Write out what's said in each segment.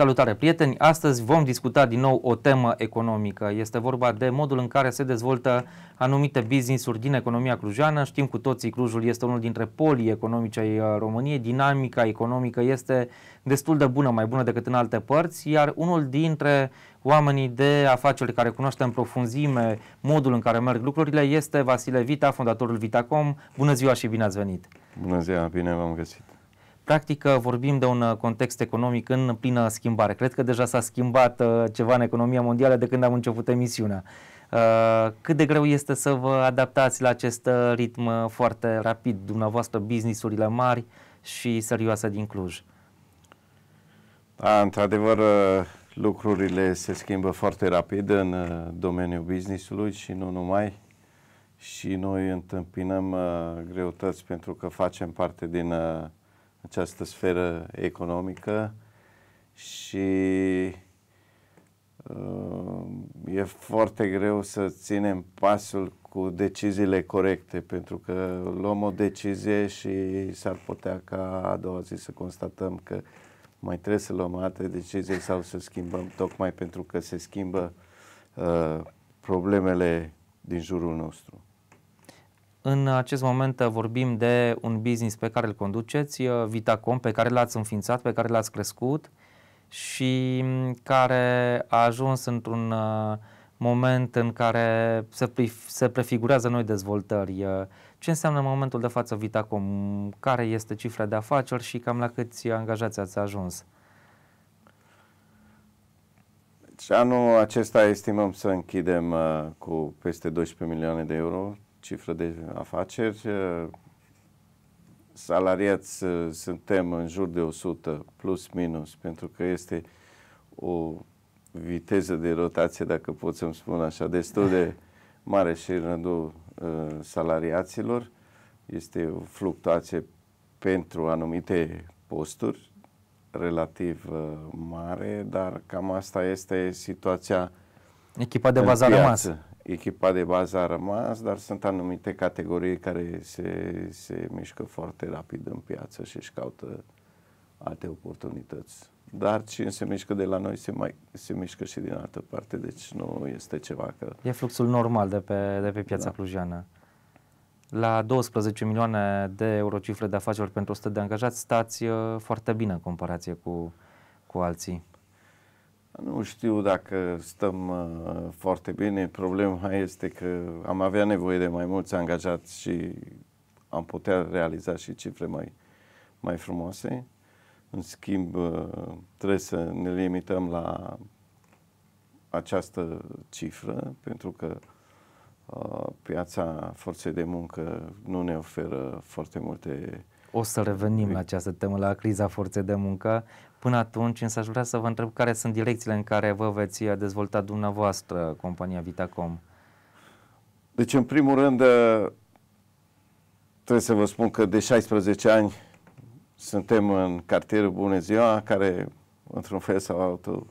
Salutare, prieteni! Astăzi vom discuta din nou o temă economică. Este vorba de modul în care se dezvoltă anumite business-uri din economia clujeană. Știm cu toții, Clujul este unul dintre polii economice ai uh, României. Dinamica economică este destul de bună, mai bună decât în alte părți, iar unul dintre oamenii de afaceri care cunoaște în profunzime modul în care merg lucrurile este Vasile Vita, fondatorul Vitacom. Bună ziua și bine ați venit! Bună ziua, bine v-am găsit! Practic vorbim de un uh, context economic în plină schimbare. Cred că deja s-a schimbat uh, ceva în economia mondială de când am început emisiunea. Uh, cât de greu este să vă adaptați la acest ritm foarte rapid, dumneavoastră businessurile mari și serioase din Cluj? Da, într-adevăr, lucrurile se schimbă foarte rapid în domeniul businessului și nu numai. Și noi întâmpinăm uh, greutăți pentru că facem parte din uh, această sferă economică și uh, e foarte greu să ținem pasul cu deciziile corecte, pentru că luăm o decizie și s-ar putea ca a doua zi să constatăm că mai trebuie să luăm alte decizii sau să schimbăm, tocmai pentru că se schimbă uh, problemele din jurul nostru. În acest moment vorbim de un business pe care îl conduceți, uh, Vitacom, pe care l-ați înființat, pe care l-ați crescut și mm, care a ajuns într-un uh, moment în care se, se prefigurează noi dezvoltări. Uh, ce înseamnă în momentul de față Vitacom? Care este cifra de afaceri și cam la câți angajați ați ajuns? Deci, anul acesta estimăm să închidem uh, cu peste 12 milioane de euro, cifră de afaceri. Uh, salariați uh, suntem în jur de 100 plus minus, pentru că este o viteză de rotație, dacă pot să-mi spun așa, destul de mare și în rândul uh, salariaților. Este o fluctuație pentru anumite posturi relativ uh, mare, dar cam asta este situația Echipa de bază a rămas echipa de bază a rămas, dar sunt anumite categorii care se, se mișcă foarte rapid în piață și își caută alte oportunități. Dar cine se mișcă de la noi se, mai, se mișcă și din altă parte, deci nu este ceva că... E fluxul normal de pe, de pe piața da. clujeană. La 12 milioane de euro cifre de afaceri pentru 100 de angajați stați uh, foarte bine în comparație cu, cu alții. Nu știu dacă stăm uh, foarte bine. Problema este că am avea nevoie de mai mulți angajați și am putea realiza și cifre mai, mai frumoase. În schimb, uh, trebuie să ne limităm la această cifră, pentru că uh, piața forței de muncă nu ne oferă foarte multe o să revenim la această temă, la criza forței de muncă. Până atunci, însă aș vrea să vă întreb care sunt direcțiile în care vă veți dezvolta dumneavoastră compania Vitacom. Deci, în primul rând, eh, trebuie să vă spun că de 16 ani suntem în cartierul Bună Ziua, care, într-un fel sau altul,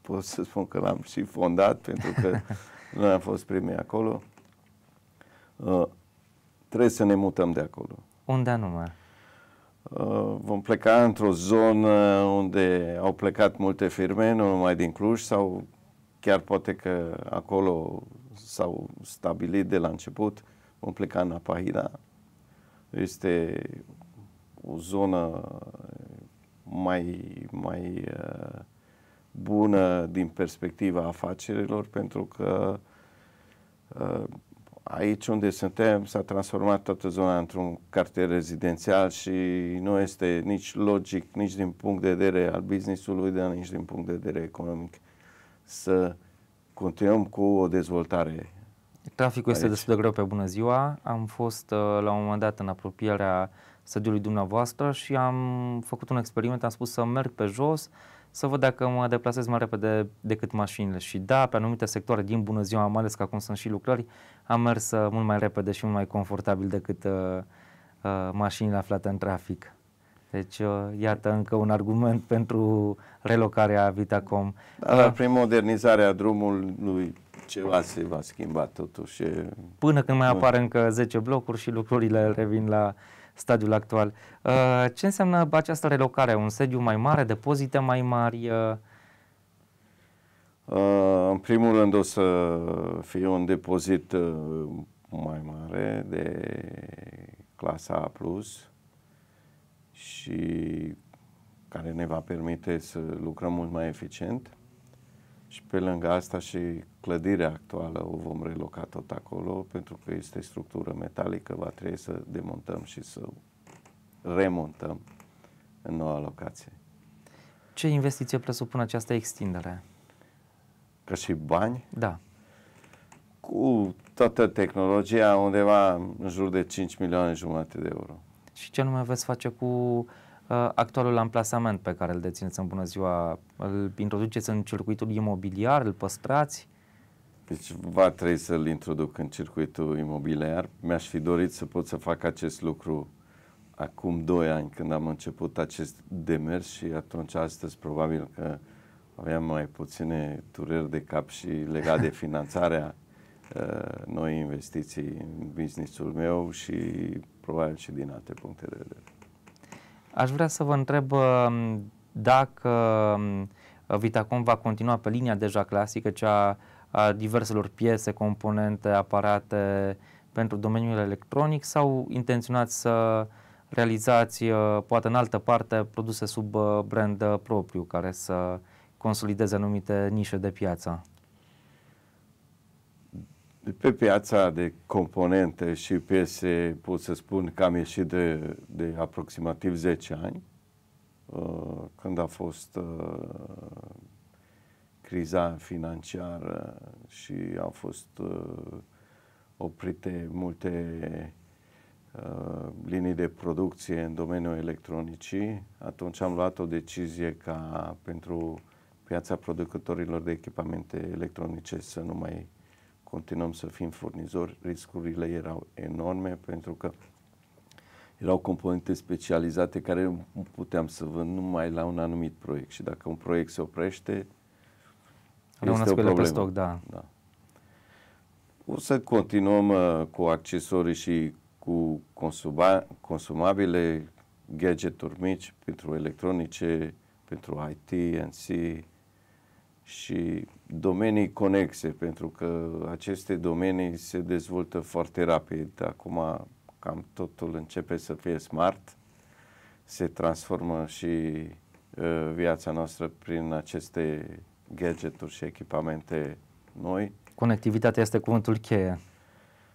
pot să spun că l-am și fondat, pentru că noi am fost primii acolo. Uh, trebuie să ne mutăm de acolo. Unde anume? Uh, vom pleca într-o zonă unde au plecat multe firme, nu numai din Cluj, sau chiar poate că acolo s-au stabilit de la început, vom pleca în Apahida. Este o zonă mai, mai uh, bună din perspectiva afacerilor, pentru că uh, aici unde suntem s-a transformat toată zona într-un cartier rezidențial și nu este nici logic, nici din punct de vedere al business-ului, dar nici din punct de vedere economic să continuăm cu o dezvoltare. Traficul aici. este destul de greu pe bună ziua. Am fost uh, la un moment dat în apropierea stadiului dumneavoastră și am făcut un experiment, am spus să merg pe jos, să văd dacă mă deplasez mai repede decât mașinile. Și da, pe anumite sectoare din bună ziua, mai ales că acum sunt și lucrări, am mers uh, mult mai repede și mult mai confortabil decât uh, uh, mașinile aflate în trafic. Deci, uh, iată încă un argument pentru relocarea Vitacom. Da, uh, prin modernizarea drumului ceva se va schimba totuși. Până când mai apar încă 10 blocuri și lucrurile revin la stadiul actual. Uh, ce înseamnă această relocare? Un sediu mai mare, depozite mai mari? Uh, uh, în primul rând o să fie un depozit mai mare de clasa A+, și care ne va permite să lucrăm mult mai eficient și pe lângă asta și clădirea actuală o vom reloca tot acolo pentru că este structură metalică, va trebui să demontăm și să remontăm în noua locație. Ce investiție presupune această extindere? Ca și bani? Da. Cu toată tehnologia, undeva în jur de 5 milioane jumate de euro. Și ce anume veți face cu Uh, actualul amplasament pe care îl dețineți în bună ziua, îl introduceți în circuitul imobiliar, îl păstrați? Deci va trebui să-l introduc în circuitul imobiliar. Mi-aș fi dorit să pot să fac acest lucru acum 2 ani când am început acest demers și atunci astăzi probabil că aveam mai puține dureri de cap și legat de finanțarea uh, noi investiții în businessul meu și probabil și din alte puncte de vedere. Aș vrea să vă întreb um, dacă um, Vitacom va continua pe linia deja clasică, cea a diverselor piese, componente, aparate pentru domeniul electronic sau intenționați să realizați uh, poate în altă parte produse sub uh, brand uh, propriu care să consolideze anumite nișe de piață? pe piața de componente și piese pot să spun că am ieșit de, de aproximativ 10 ani, uh, când a fost uh, criza financiară și au fost uh, oprite multe uh, linii de producție în domeniul electronicii. Atunci am luat o decizie ca pentru piața producătorilor de echipamente electronice să nu mai uh, continuăm să fim furnizori, riscurile erau enorme pentru că erau componente specializate care nu puteam să vând numai la un anumit proiect și dacă un proiect se oprește, Rămâneți este o problemă. Pe stoc, da. da. O să continuăm uh, cu accesorii și cu consuma, consumabile, gadgeturi mici pentru electronice, pentru IT, NC, și domenii conexe, pentru că aceste domenii se dezvoltă foarte rapid. Acum cam totul începe să fie smart, se transformă și uh, viața noastră prin aceste gadgeturi și echipamente noi. Conectivitatea este cuvântul cheie.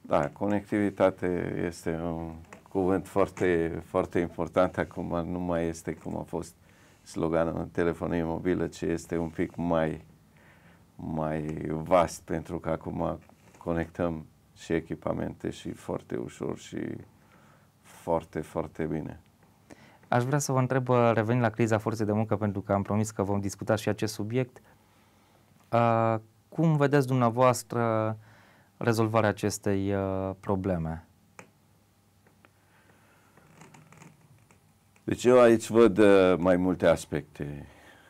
Da, conectivitate este un cuvânt foarte, foarte important. Acum nu mai este cum a fost sloganul telefonie mobilă, ce este un pic mai, mai vast, pentru că acum conectăm și echipamente și foarte ușor și foarte, foarte bine. Aș vrea să vă întreb, revenind la criza forței de muncă, pentru că am promis că vom discuta și acest subiect, uh, cum vedeți dumneavoastră rezolvarea acestei uh, probleme? Deci eu aici văd uh, mai multe aspecte.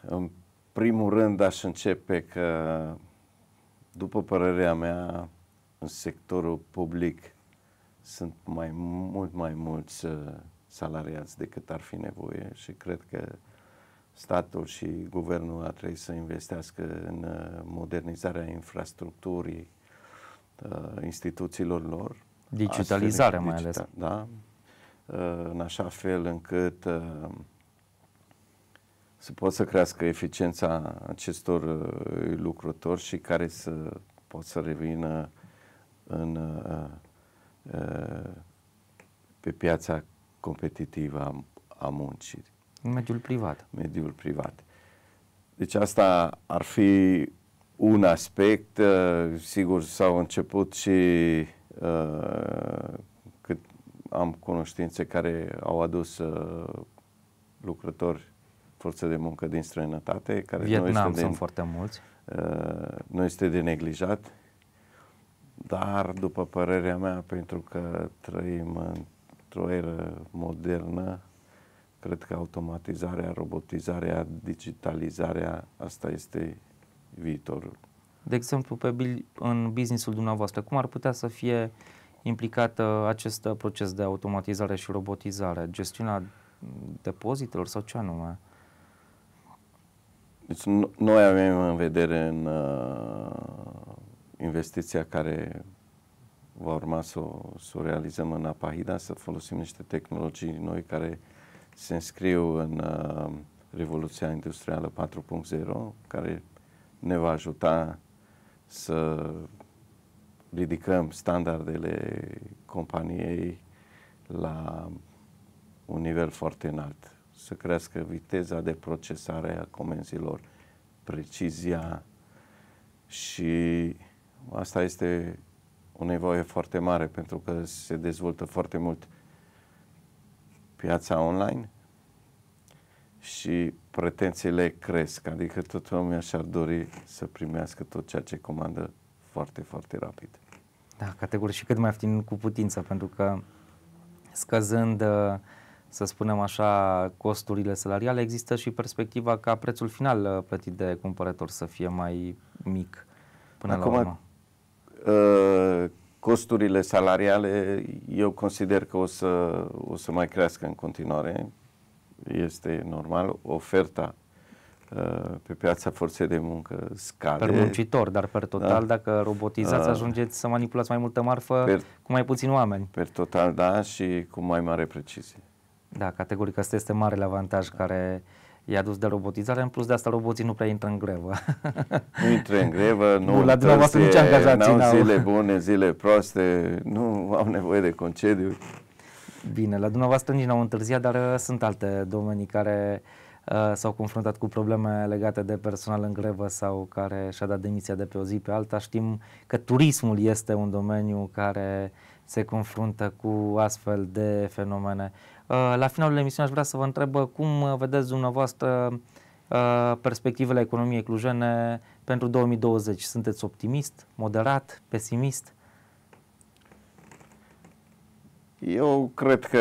În primul rând aș începe că, după părerea mea, în sectorul public sunt mai mult mai mulți uh, salariați decât ar fi nevoie și cred că statul și guvernul ar trebui să investească în uh, modernizarea infrastructurii instituțiilor lor. Digitalizarea mai digital, ales. Da, Uh, în așa fel încât uh, să poată să crească eficiența acestor uh, lucrători și care să pot să revină în, pe piața competitivă a, a muncii. În mediul privat. Mediul privat. Deci asta ar fi un aspect. Sigur, s-au început și am cunoștințe care au adus uh, lucrători, forță de muncă din străinătate. Care Vietnam nu este de, foarte mulți. Uh, nu este de neglijat, dar, după părerea mea, pentru că trăim într-o eră modernă, cred că automatizarea, robotizarea, digitalizarea, asta este viitorul. De exemplu, pe, în businessul dumneavoastră, cum ar putea să fie uh, implicat uh, acest uh, proces de automatizare și robotizare? Gestiunea depozitelor sau ce anume? Deci noi avem în vedere în uh, investiția care va urma să o, să o realizăm în Apahida, să folosim niște tehnologii noi care se înscriu în uh, Revoluția Industrială 4.0, care ne va ajuta să ridicăm standardele companiei la un nivel foarte înalt. Să crească viteza de procesare a comenzilor, precizia și asta este o nevoie foarte mare pentru că se dezvoltă foarte mult piața online și pretențiile cresc, adică toată lumea și-ar dori să primească tot ceea ce comandă foarte, foarte rapid. Da, categoric și cât mai ieftin cu putință, pentru că scăzând, uh, să spunem așa, costurile salariale, există și perspectiva ca prețul final uh, plătit de cumpărător să fie mai mic până Acum, la urmă. Uh, costurile salariale eu consider că o să, o să mai crească în continuare. Este normal. Oferta Uh, pe piața forței de muncă scade. Per muncitor, dar per total, da? dacă robotizați, da. ajungeți să manipulați mai multă marfă per, cu mai puțini oameni. Per total, da, și cu mai mare precizie. Da, categoric, asta este marele avantaj da. care i-a dus de robotizare, în plus de asta roboții nu prea intră în grevă. Nu intră în grevă, nu nu la dumneavoastră nici angajații n-au zile bune, zile proaste, nu au nevoie de concediu. Bine, la dumneavoastră nici n-au întârziat, dar sunt alte domenii care uh, Uh, s-au confruntat cu probleme legate de personal în grevă sau care și-a dat demisia de pe o zi pe alta. Știm că turismul este un domeniu care se confruntă cu astfel de fenomene. Uh, la finalul emisiunii aș vrea să vă întreb uh, cum vedeți dumneavoastră perspectivele economiei clujene pentru 2020. Sunteți optimist, moderat, pesimist? Eu cred că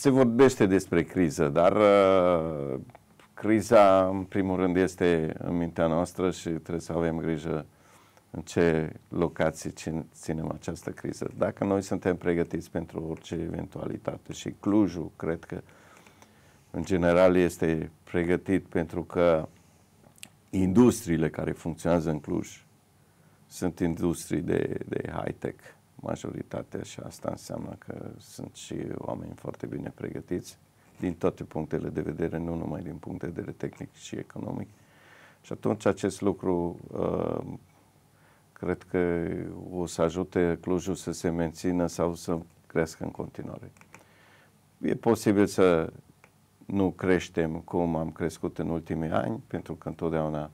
se vorbește despre criză, dar uh, criza, în primul rând, este în mintea noastră și trebuie să avem grijă în ce locații ținem această criză. Dacă noi suntem pregătiți pentru orice eventualitate și Clujul, cred că, în general, este pregătit pentru că industriile care funcționează în Cluj sunt industrii de, de high-tech majoritatea și asta înseamnă că sunt și oameni foarte bine pregătiți din toate punctele de vedere, nu numai din punct de vedere tehnic și economic. Și atunci acest lucru uh, cred că o să ajute Clujul să se mențină sau să crească în continuare. E posibil să nu creștem cum am crescut în ultimii ani, pentru că întotdeauna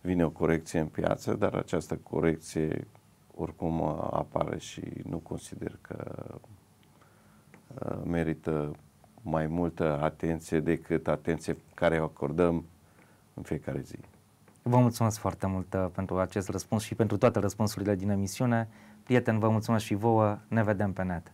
vine o corecție în piață, dar această corecție oricum uh, apare și nu consider că uh, merită mai multă atenție decât atenție care o acordăm în fiecare zi. Vă mulțumesc foarte mult uh, pentru acest răspuns și pentru toate răspunsurile din emisiune. Prieteni, vă mulțumesc și vouă. Ne vedem pe net.